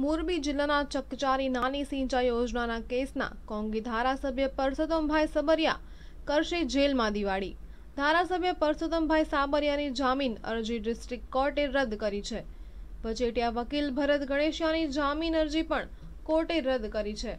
મોરબી જિલ્લાના ચકચારી નાની સિંચાઈ યોજનાના કેસના કોંગી ધારાસભ્ય પરસોત્તમભાઈ સબરિયા કરશે જેલમાં દિવાળી ધારાસભ્ય પરસોત્તમભાઈ સાબરિયાની જામીન અરજી ડિસ્ટ્રિક્ટ કોર્ટે રદ કરી છે વચેટિયા વકીલ ભરત ગણેશિયાની જામીન અરજી પણ કોર્ટે રદ કરી છે